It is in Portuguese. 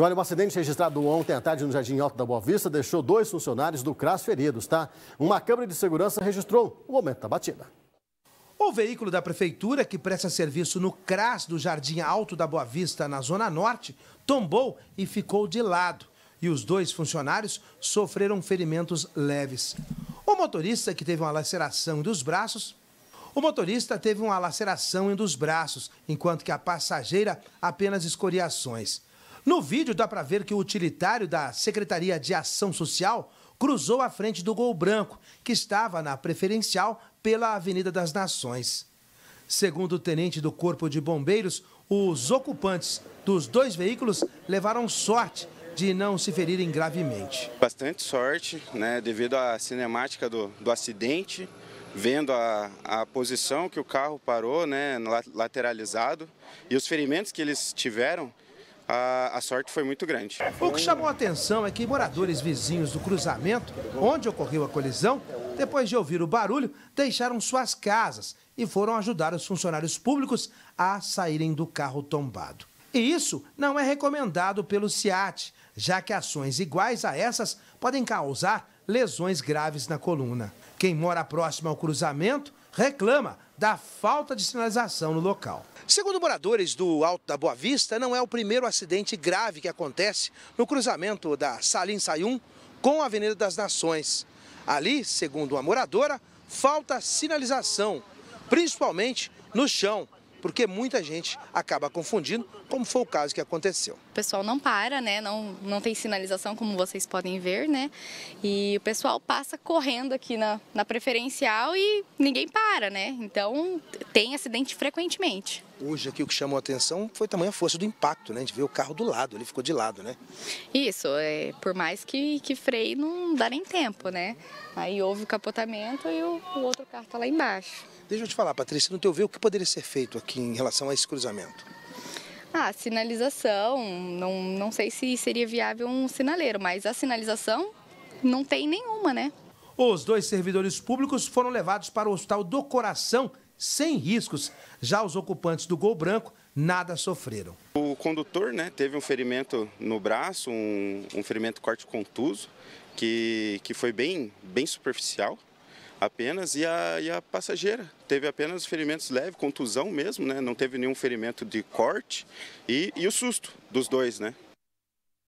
E olha, um acidente registrado ontem à tarde no Jardim Alto da Boa Vista deixou dois funcionários do CRAS feridos, tá? Uma câmera de segurança registrou o momento da batida. O veículo da prefeitura, que presta serviço no CRAS do Jardim Alto da Boa Vista, na Zona Norte, tombou e ficou de lado. E os dois funcionários sofreram ferimentos leves. O motorista, que teve uma laceração dos braços, o motorista teve uma laceração em dos braços, enquanto que a passageira apenas escoriações. No vídeo dá para ver que o utilitário da Secretaria de Ação Social cruzou a frente do Gol Branco, que estava na preferencial pela Avenida das Nações. Segundo o tenente do Corpo de Bombeiros, os ocupantes dos dois veículos levaram sorte de não se ferirem gravemente. Bastante sorte, né, devido à cinemática do, do acidente, vendo a, a posição que o carro parou, né, lateralizado, e os ferimentos que eles tiveram, a, a sorte foi muito grande. O que chamou a atenção é que moradores vizinhos do cruzamento, onde ocorreu a colisão, depois de ouvir o barulho, deixaram suas casas e foram ajudar os funcionários públicos a saírem do carro tombado. E isso não é recomendado pelo CIAT, já que ações iguais a essas podem causar lesões graves na coluna. Quem mora próximo ao cruzamento reclama da falta de sinalização no local. Segundo moradores do Alto da Boa Vista, não é o primeiro acidente grave que acontece no cruzamento da Salim Sayum com a Avenida das Nações. Ali, segundo uma moradora, falta sinalização, principalmente no chão, porque muita gente acaba confundindo, como foi o caso que aconteceu. O pessoal não para, né? Não, não tem sinalização, como vocês podem ver, né? E o pessoal passa correndo aqui na, na preferencial e ninguém para, né? Então tem acidente frequentemente. Hoje aqui o que chamou a atenção foi também a força do impacto, né? A gente vê o carro do lado, ele ficou de lado, né? Isso, é, por mais que, que freie, não dá nem tempo, né? Aí houve o capotamento e o, o outro carro está lá embaixo. Deixa eu te falar, Patrícia, no teu ver, o que poderia ser feito aqui em relação a esse cruzamento? Ah, sinalização, não, não sei se seria viável um sinaleiro, mas a sinalização não tem nenhuma, né? Os dois servidores públicos foram levados para o Hospital do Coração sem riscos. Já os ocupantes do Gol Branco nada sofreram. O condutor né, teve um ferimento no braço, um, um ferimento corte contuso, que, que foi bem, bem superficial apenas, e a, e a passageira teve apenas ferimentos leves, contusão mesmo, né, não teve nenhum ferimento de corte, e, e o susto dos dois, né?